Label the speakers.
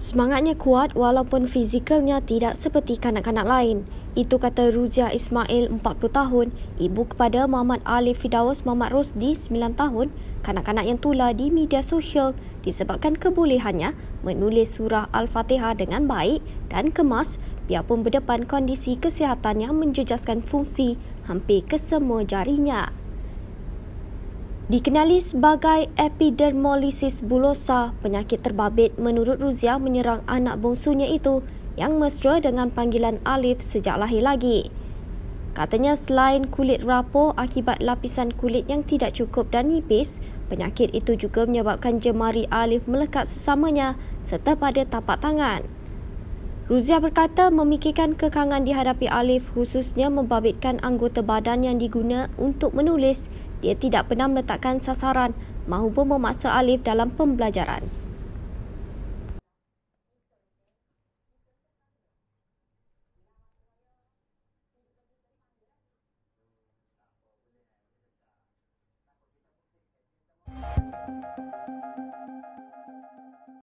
Speaker 1: Semangatnya kuat walaupun fizikalnya tidak seperti kanak-kanak lain. Itu kata Ruzia Ismail, 40 tahun, ibu kepada Muhammad Ali Fidawas Muhammad Rosdi, 9 tahun, kanak-kanak yang tular di media sosial disebabkan kebolehannya menulis surah Al-Fatihah dengan baik dan kemas ia pun berdepan kondisi kesihatan yang menjejaskan fungsi hampir kesemua jarinya. Dikenali sebagai epidermolisis bulosa, penyakit terbabit menurut Ruzia menyerang anak bongsunya itu yang mesra dengan panggilan Alif sejak lahir lagi. Katanya selain kulit rapuh akibat lapisan kulit yang tidak cukup dan nipis, penyakit itu juga menyebabkan jemari Alif melekat sesamanya serta pada tapak tangan. Ruziah berkata memikirkan kekangan dihadapi Alif khususnya membabitkan anggota badan yang diguna untuk menulis, dia tidak pernah meletakkan sasaran mahupun memaksa Alif dalam pembelajaran.